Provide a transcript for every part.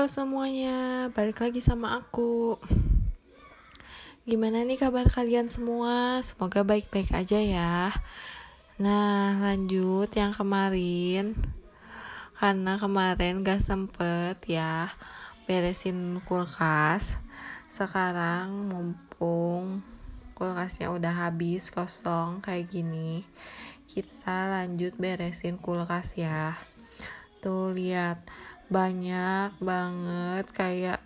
Halo semuanya, balik lagi sama aku. Gimana nih kabar kalian semua? Semoga baik-baik aja ya. Nah, lanjut yang kemarin. Karena kemarin gak sempet ya beresin kulkas. Sekarang mumpung kulkasnya udah habis kosong kayak gini, kita lanjut beresin kulkas ya. Tuh lihat banyak banget kayak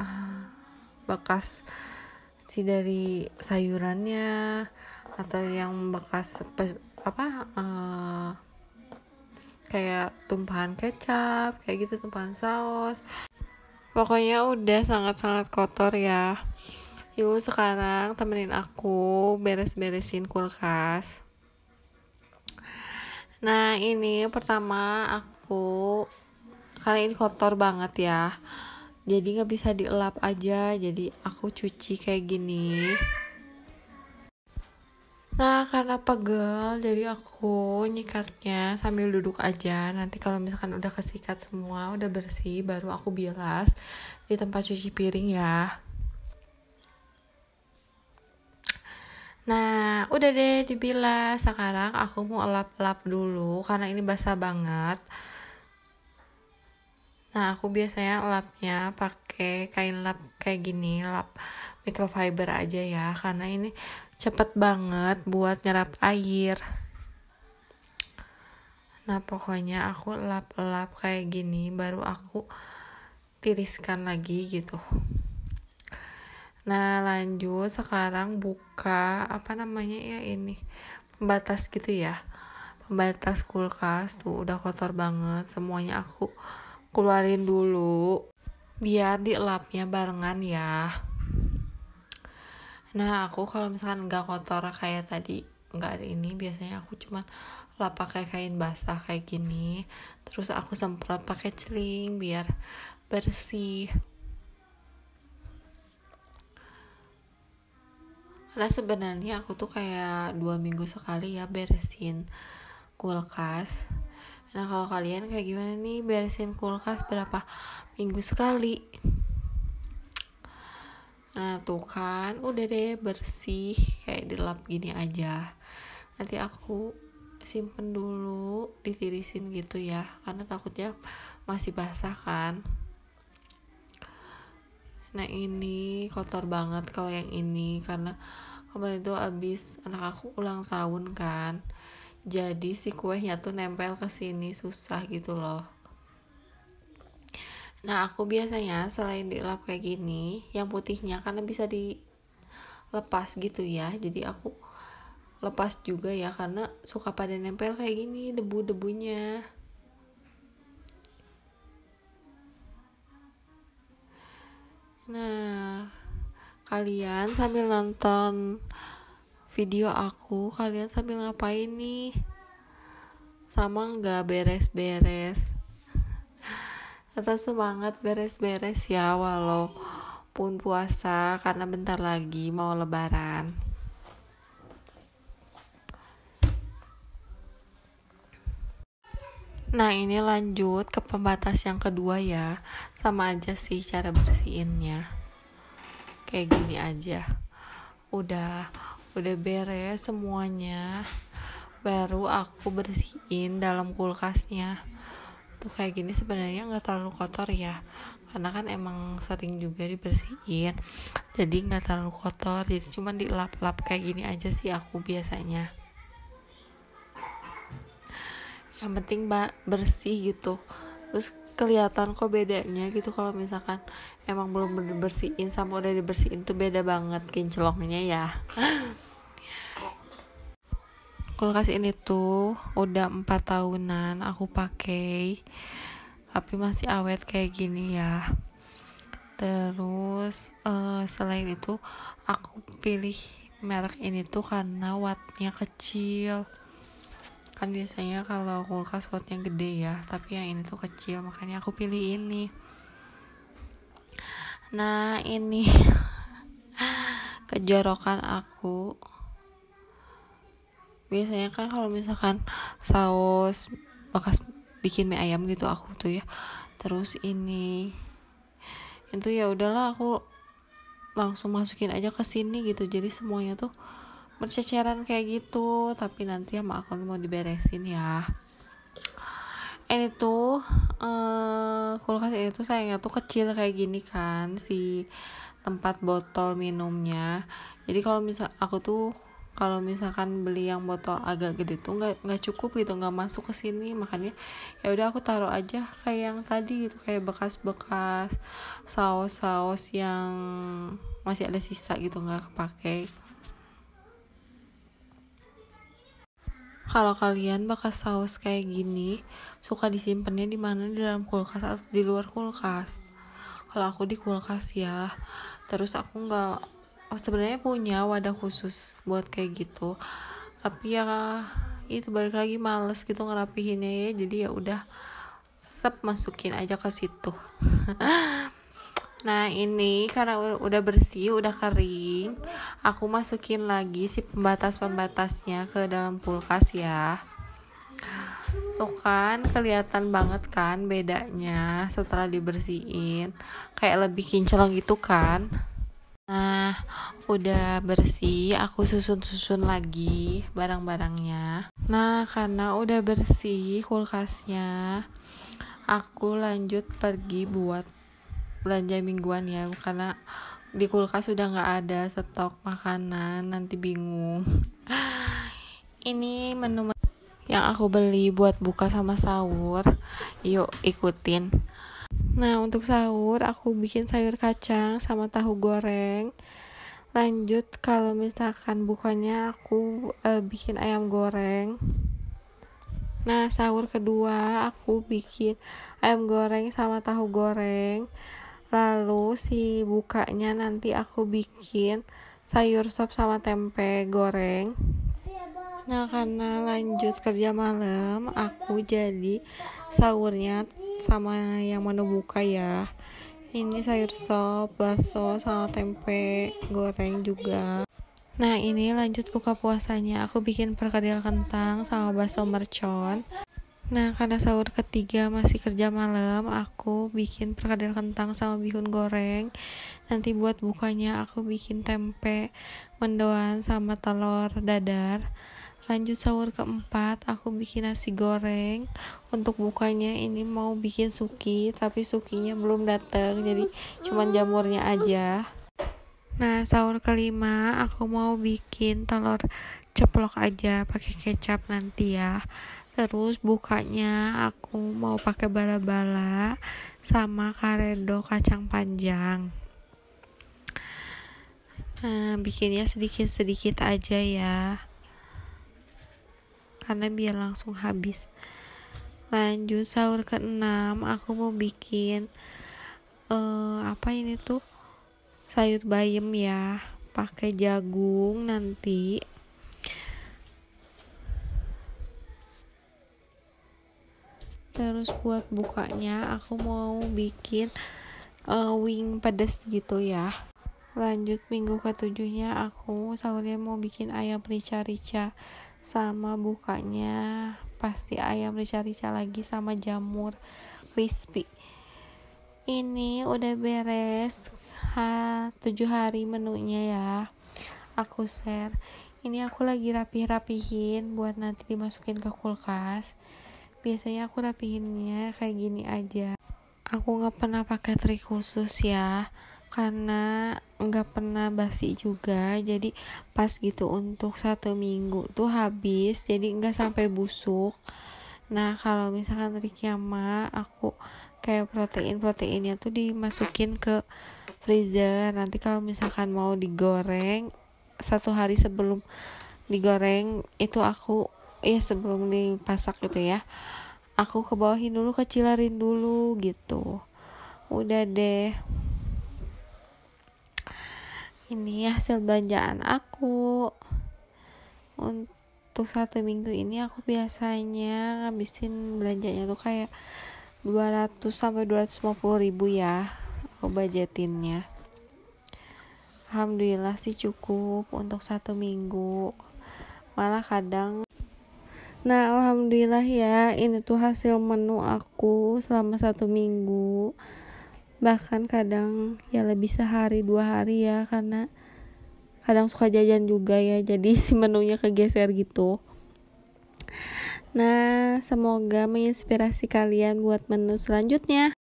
ah, bekas si dari sayurannya atau yang bekas apa uh, kayak tumpahan kecap kayak gitu tumpahan saus pokoknya udah sangat-sangat kotor ya yuk sekarang temenin aku beres-beresin kulkas nah ini pertama aku karena ini kotor banget ya jadi nggak bisa dielap aja jadi aku cuci kayak gini nah karena pegel jadi aku nyikatnya sambil duduk aja nanti kalau misalkan udah kesikat semua udah bersih baru aku bilas di tempat cuci piring ya Nah, udah deh dibilas. Sekarang aku mau elap-elap dulu karena ini basah banget. Nah, aku biasanya lapnya pakai kain lap kayak gini, lap microfiber aja ya, karena ini cepet banget buat nyerap air. Nah, pokoknya aku lap-lap kayak gini, baru aku tiriskan lagi gitu. Nah, lanjut sekarang buka apa namanya ya ini, pembatas gitu ya. Pembatas kulkas tuh udah kotor banget, semuanya aku keluarin dulu biar dielapnya barengan ya nah aku kalau misalkan nggak kotor kayak tadi nggak ada ini biasanya aku cuman lap pakai kain basah kayak gini terus aku semprot pakai celing biar bersih karena sebenarnya aku tuh kayak dua minggu sekali ya beresin kulkas Nah kalau kalian kayak gimana nih beresin kulkas berapa minggu sekali? Nah tuh kan udah deh bersih kayak dilap gini aja. Nanti aku simpen dulu ditirisin gitu ya karena takutnya masih basah kan. Nah ini kotor banget kalau yang ini karena kemarin itu abis anak aku ulang tahun kan jadi si kuenya tuh nempel ke sini susah gitu loh nah aku biasanya selain dilap kayak gini yang putihnya karena bisa dilepas gitu ya jadi aku lepas juga ya karena suka pada nempel kayak gini debu-debunya nah kalian sambil nonton video aku kalian sambil ngapain nih sama nggak beres-beres tetap semangat beres-beres ya walaupun puasa karena bentar lagi mau lebaran Nah ini lanjut ke pembatas yang kedua ya Sama aja sih cara bersihinnya Kayak gini aja Udah udah beres semuanya baru aku bersihin dalam kulkasnya tuh kayak gini sebenarnya nggak terlalu kotor ya karena kan emang sering juga dibersihin jadi nggak terlalu kotor jadi cuman dilap-lap kayak gini aja sih aku biasanya yang penting mbak bersih gitu terus kelihatan kok bedanya gitu kalau misalkan emang belum dibersihin sama udah dibersihin tuh beda banget kinclongnya ya kulkas ini tuh udah 4 tahunan aku pakai tapi masih awet kayak gini ya terus uh, selain itu aku pilih merek ini tuh karena wattnya kecil kan biasanya kalau kulkas wattnya gede ya tapi yang ini tuh kecil makanya aku pilih ini nah ini kejorokan aku biasanya kan kalau misalkan saus bekas bikin mie ayam gitu aku tuh ya terus ini itu ya udahlah aku langsung masukin aja ke sini gitu jadi semuanya tuh berceceran kayak gitu tapi nanti sama aku mau diberesin ya ini tuh eh, kulkas ini tuh sayangnya tuh kecil kayak gini kan si tempat botol minumnya jadi kalau misal aku tuh kalau misalkan beli yang botol agak gede tuh nggak nggak cukup gitu nggak masuk ke sini makanya ya udah aku taruh aja kayak yang tadi gitu kayak bekas-bekas saus-saus yang masih ada sisa gitu nggak kepake kalau kalian bekas saus kayak gini suka disimpannya di mana di dalam kulkas atau di luar kulkas kalau aku di kulkas ya terus aku nggak oh sebenarnya punya wadah khusus buat kayak gitu tapi ya itu balik lagi males gitu ngerapihinnya ya jadi ya udah sep masukin aja ke situ nah ini karena udah bersih udah kering aku masukin lagi si pembatas pembatasnya ke dalam kulkas ya tuh kan kelihatan banget kan bedanya setelah dibersihin kayak lebih kinclong gitu kan Nah, udah bersih, aku susun-susun lagi barang-barangnya. Nah, karena udah bersih kulkasnya, aku lanjut pergi buat belanja mingguan ya, karena di kulkas sudah nggak ada stok makanan, nanti bingung. Ini menu yang aku beli buat buka sama sahur. Yuk, ikutin. Nah, untuk sahur aku bikin sayur kacang sama tahu goreng. Lanjut kalau misalkan bukannya aku uh, bikin ayam goreng. Nah, sahur kedua aku bikin ayam goreng sama tahu goreng. Lalu si bukanya nanti aku bikin sayur sop sama tempe goreng. Nah, karena lanjut kerja malam, aku jadi sahurnya sama yang menu buka ya ini sayur sop, bakso, sama tempe, goreng juga. Nah ini lanjut buka puasanya, aku bikin perkedel kentang sama bakso mercon. Nah karena sahur ketiga masih kerja malam, aku bikin perkedel kentang sama bihun goreng. Nanti buat bukanya aku bikin tempe, mendoan sama telur dadar. Lanjut sahur keempat, aku bikin nasi goreng. Untuk bukanya ini mau bikin suki, tapi sukinya belum datang, jadi cuman jamurnya aja. Nah, sahur kelima aku mau bikin telur ceplok aja pakai kecap nanti ya. Terus bukanya aku mau pakai bala-bala sama karedo kacang panjang. Nah, bikinnya sedikit-sedikit aja ya karena biar langsung habis lanjut sahur ke enam aku mau bikin uh, apa ini tuh sayur bayam ya pakai jagung nanti terus buat bukanya aku mau bikin uh, wing pedas gitu ya lanjut minggu ketujuhnya aku sahurnya mau bikin ayam rica-rica sama bukanya pasti ayam rica-rica lagi sama jamur crispy ini udah beres ha, 7 hari menunya ya aku share ini aku lagi rapih-rapihin buat nanti dimasukin ke kulkas biasanya aku rapihinnya kayak gini aja aku gak pernah pakai trik khusus ya karena nggak pernah basi juga jadi pas gitu untuk satu minggu tuh habis jadi nggak sampai busuk nah kalau misalkan kiamat aku kayak protein proteinnya tuh dimasukin ke freezer nanti kalau misalkan mau digoreng satu hari sebelum digoreng itu aku ya sebelum dipasak gitu ya aku ke bawahin dulu kecilarin dulu gitu udah deh ini hasil belanjaan aku untuk satu minggu ini aku biasanya ngabisin belanjanya tuh kayak 200 sampai 250 ribu ya aku budgetinnya Alhamdulillah sih cukup untuk satu minggu malah kadang Nah Alhamdulillah ya ini tuh hasil menu aku selama satu minggu bahkan kadang ya lebih sehari dua hari ya karena kadang suka jajan juga ya jadi si menunya kegeser gitu nah semoga menginspirasi kalian buat menu selanjutnya